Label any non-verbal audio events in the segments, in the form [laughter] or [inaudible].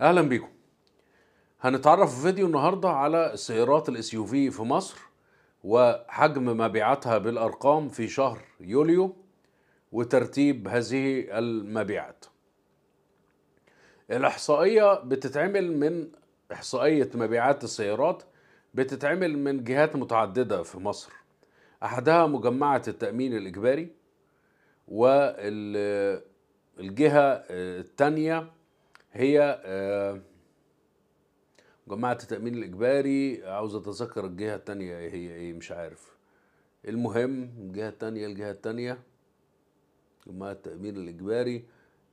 اهلا بيكم هنتعرف في فيديو النهارده على سيارات الاس يو في في مصر وحجم مبيعاتها بالارقام في شهر يوليو وترتيب هذه المبيعات الاحصائيه بتتعمل من احصائيه مبيعات السيارات بتتعمل من جهات متعدده في مصر احدها مجمعه التامين الاجباري والجهه الثانيه هي آه، جماعة التأمين الإجباري عاوز أتذكر الجهة التانية إيه، هي إيه مش عارف المهم الجهة التانية الجهة التانية جماعة التأمين الإجباري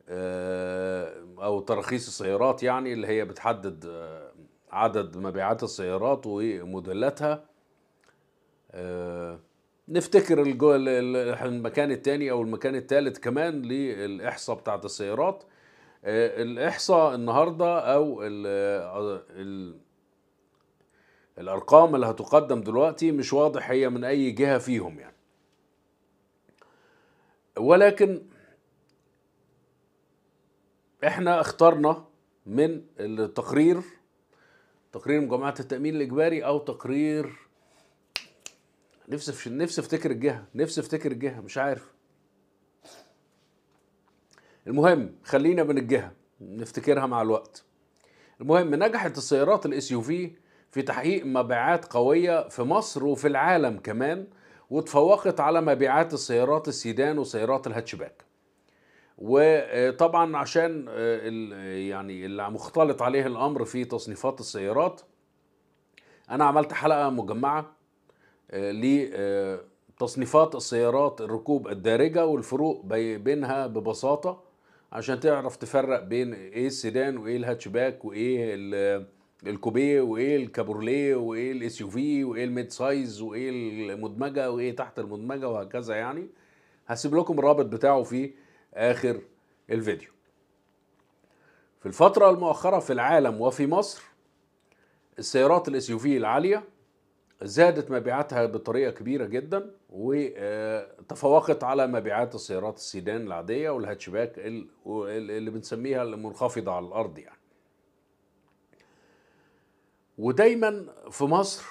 آه، أو تراخيص السيارات يعني اللي هي بتحدد آه، عدد مبيعات السيارات وموديلاتها نفتكر المكان التاني أو المكان التالت كمان للإحصاء بتاعت السيارات آه، الاحصاء النهارده او الـ آه، الـ الارقام اللي هتقدم دلوقتي مش واضح هي من اي جهه فيهم يعني ولكن احنا اخترنا من التقرير تقرير مجموعه التامين الاجباري او تقرير نفسي نفسي افتكر الجهه نفسي افتكر الجهه مش عارف المهم خلينا من الجهه نفتكرها مع الوقت المهم نجحت السيارات الاس يو في في تحقيق مبيعات قويه في مصر وفي العالم كمان وتفوقت على مبيعات السيارات السيدان وسيارات الهاتشباك وطبعا عشان آه، يعني اللي مختلط عليه الامر في تصنيفات السيارات انا عملت حلقه مجمعه آه، لتصنيفات آه، السيارات الركوب الدارجه والفروق بينها ببساطه عشان تعرف تفرق بين ايه السيدان وايه الهاتشباك وايه الكوبيه وايه الكابورليه وايه الاس يو في وايه الميد سايز وايه المدمجه وايه تحت المدمجه وهكذا يعني هسيب لكم الرابط بتاعه في اخر الفيديو في الفتره المؤخره في العالم وفي مصر السيارات الاس يو في العاليه زادت مبيعاتها بطريقه كبيره جدا وتفوقت على مبيعات السيارات السيدان العاديه والهاتشباك اللي بنسميها المنخفضه على الارض يعني ودايما في مصر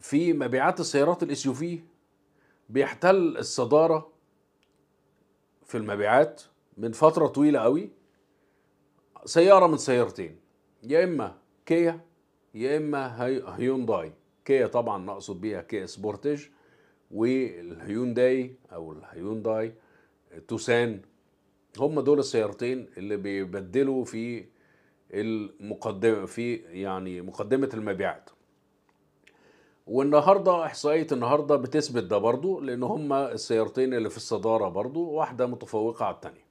في مبيعات السيارات الاس يو في بيحتل الصداره في المبيعات من فتره طويله قوي سياره من سيارتين يا اما كيا يا اما هيونداي كيا طبعا نقصد بيها كيا سبورتج والهيونداي او الهيونداي توسان هم دول السيارتين اللي بيبدلوا في المقدمه في يعني مقدمه المبيعات والنهارده احصائيه النهارده بتثبت ده برضو لان هما السيارتين اللي في الصداره برضو واحده متفوقه على الثانيه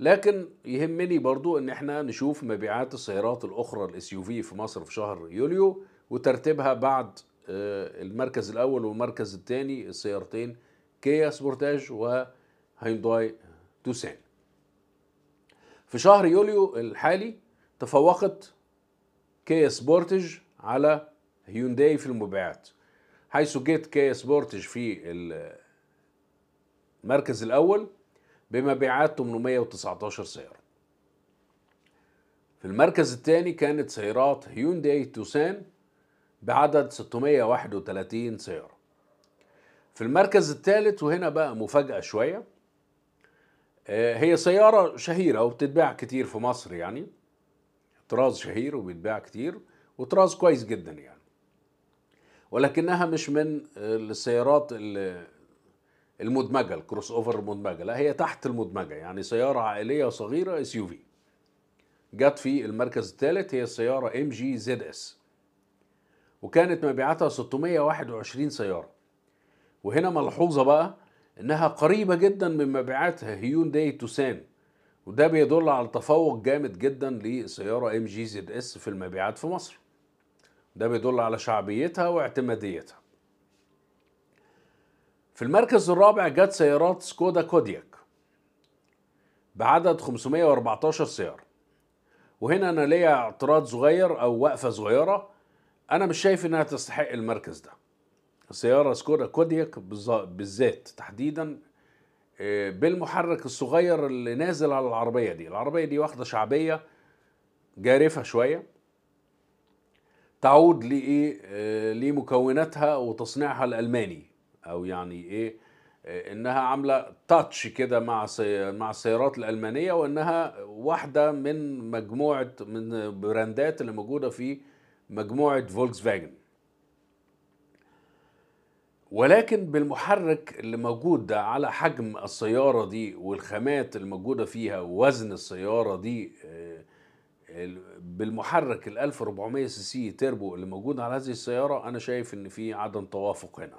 لكن يهمني برضو ان احنا نشوف مبيعات السيارات الاخرى الاس يو في في مصر في شهر يوليو وترتيبها بعد آه، المركز الاول والمركز الثاني السيارتين كيا سبورتاج وهيونداي توسان في شهر يوليو الحالي تفوقت كيا سبورتج على هيونداي في المبيعات حيث جت كيا سبورتج في المركز الاول بمبيعات 819 سيارة في المركز الثاني كانت سيارات هيونداي توسان بعدد 631 سيارة في المركز الثالث وهنا بقى مفاجأة شوية آه، هي سيارة شهيرة وبتتباع كتير في مصر يعني طراز شهير وبيتباع كتير وطراز كويس جدا يعني ولكنها مش من آه، السيارات اللي المدمجه الكروس اوفر المدمجه لا هي تحت المدمجه يعني سياره عائليه صغيره اس يو في جت في المركز الثالث هي السياره ام جي زد اس وكانت مبيعاتها 621 سياره وهنا ملحوظه بقى انها قريبه جدا من مبيعات هيونداي توسان وده بيدل على تفوق جامد جدا لسياره ام جي زد اس في المبيعات في مصر ده بيدل على شعبيتها واعتماديتها في المركز الرابع جت سيارات سكودا كودياك بعدد 514 سيارة وهنا أنا ليا اعتراض صغير أو وقفة صغيرة أنا مش شايف إنها تستحق المركز ده سيارة سكودا كودياك بالذات تحديدا آه، بالمحرك الصغير اللي نازل على العربية دي العربية دي واخدة شعبية جارفة شوية تعود لإيه آه، لمكوناتها وتصنيعها الألماني او يعني ايه آه، انها عامله تاتش كده مع مع السيارات الالمانيه وانها واحده من مجموعه من براندات اللي موجوده في مجموعه فولكس فاجن ولكن بالمحرك اللي موجود ده على حجم السيارة دي والخامات الموجودة فيها ووزن السيارة دي آه، بالمحرك ال 1400 سي سي تيربو اللي موجود على هذه السيارة أنا شايف إن في عدم توافق هنا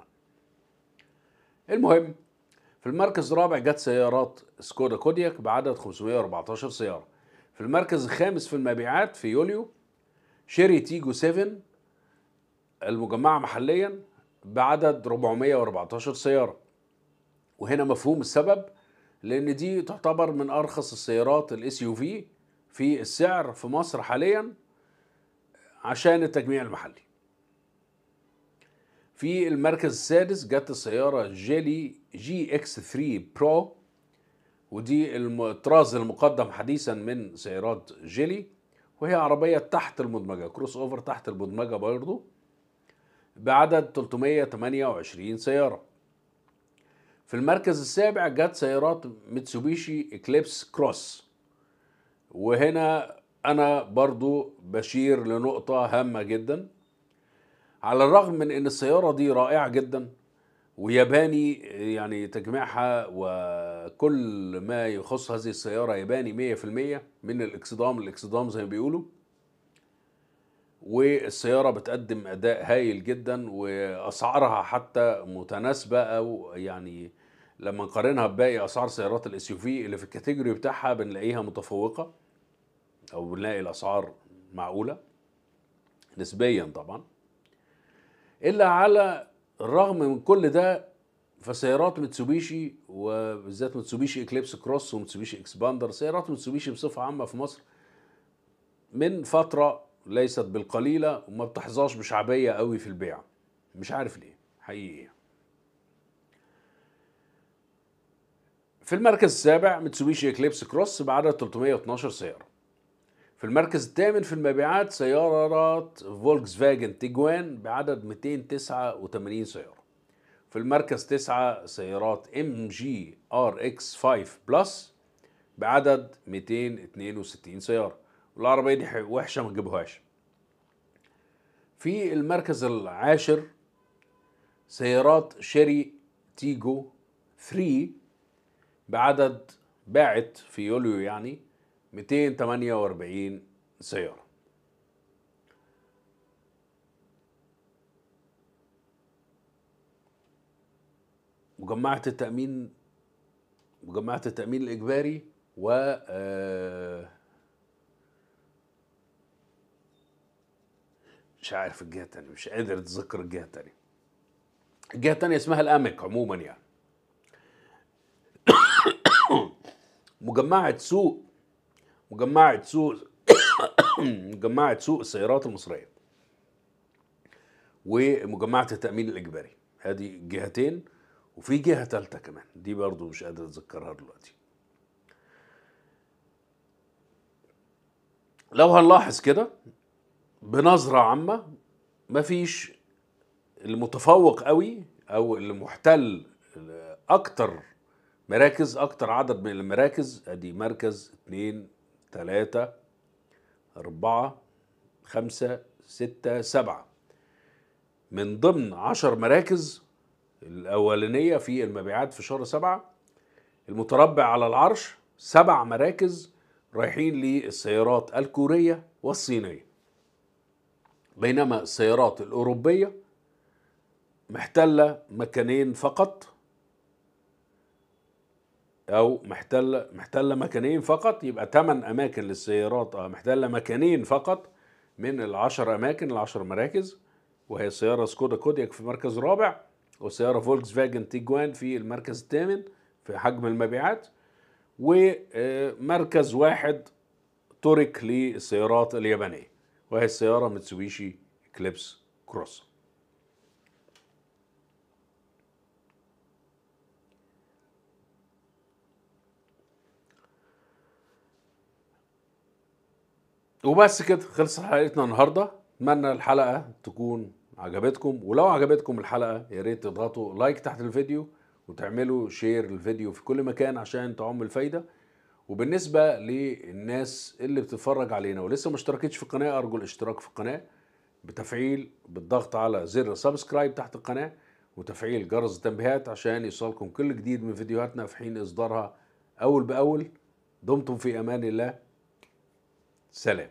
المهم في المركز الرابع جت سيارات سكودا كودياك بعدد 514 سيارة في المركز الخامس في المبيعات في يوليو شيري تيجو 7 المجمعة محليا بعدد 414 سيارة وهنا مفهوم السبب لأن دي تعتبر من أرخص السيارات الاس يو في في السعر في مصر حاليا عشان التجميع المحلي في المركز السادس جت السيارة جيلي جي اكس 3 برو ودي الطراز المقدم حديثا من سيارات جيلي وهي عربية تحت المدمجة كروس اوفر تحت المدمجة برضو بعدد 328 سيارة في المركز السابع جت سيارات ميتسوبيشي اكليبس كروس وهنا انا برضو بشير لنقطة هامة جداً على الرغم من ان السياره دي رائعه جدا وياباني يعني تجميعها وكل ما يخص هذه السياره ياباني 100% من الاكسدام الاكسدام زي ما بيقولوا والسيارة بتقدم أداء هايل جدا وأسعارها حتى متناسبة أو يعني لما نقارنها بباقي أسعار سيارات الاس يو في اللي في الكاتيجوري بتاعها بنلاقيها متفوقة أو بنلاقي الأسعار معقولة نسبيا طبعا الا على الرغم من كل ده فسيارات متسوبيشي وبالذات متسوبيشي اكليبس كروس ومتسوبيشي اكسباندر سيارات متسوبيشي بصفه عامه في مصر من فتره ليست بالقليله وما بتحظاش بشعبيه قوي في البيع مش عارف ليه حقيقي يعني. في المركز السابع متسوبيشي اكليبس كروس بعدد 312 سياره في المركز الثامن في المبيعات سيارات فولكس فاجن تيجوان بعدد 289 سيارة في المركز تسعة سيارات ام جي ار اكس 5 بلس بعدد 262 سيارة والعربية دي وحشة ما تجيبوهاش في المركز العاشر سيارات شيري تيجو 3 بعدد باعت في يوليو يعني 248 سيارة مجمعة التأمين مجمعة التأمين الإجباري و آه، مش عارف الجهة التانية مش قادر أتذكر الجهة التانية الجهة التانية اسمها الأمك عموما يعني [coughs] مجمعة سوق مجمعه سوق [coughs] مجمعه سوق السيارات المصريه ومجمعه التامين الاجباري ادي جهتين وفي جهه ثالثه كمان دي برضو مش قادر اتذكرها دلوقتي لو هنلاحظ كده بنظره عامه مفيش المتفوق قوي او اللي محتل اكتر مراكز اكتر عدد من المراكز ادي مركز اتنين ثلاثة أربعة خمسة ستة سبعة من ضمن عشر مراكز الأولانية في المبيعات في شهر سبعة المتربع على العرش سبع مراكز رايحين للسيارات الكورية والصينية بينما السيارات الأوروبية محتلة مكانين فقط او محتله محتله مكانين فقط يبقى 8 اماكن للسيارات اه محتله مكانين فقط من ال10 اماكن ال10 مراكز وهي السياره سكودا كودياك في المركز الرابع والسياره فولكس فاجن تيجوان في المركز الثامن في حجم المبيعات ومركز واحد ترك للسيارات اليابانيه وهي السياره متسوبيشي كليبس كروس وبس كده خلصت حلقتنا النهارده اتمنى الحلقه تكون عجبتكم ولو عجبتكم الحلقه يا ريت تضغطوا لايك تحت الفيديو وتعملوا شير الفيديو في كل مكان عشان تعم الفايده وبالنسبه للناس اللي بتتفرج علينا ولسه ما اشتركتش في القناه ارجو الاشتراك في القناه بتفعيل بالضغط على زر سبسكرايب تحت القناه وتفعيل جرس التنبيهات عشان يوصلكم كل جديد من فيديوهاتنا في حين اصدارها اول باول دمتم في امان الله Selim.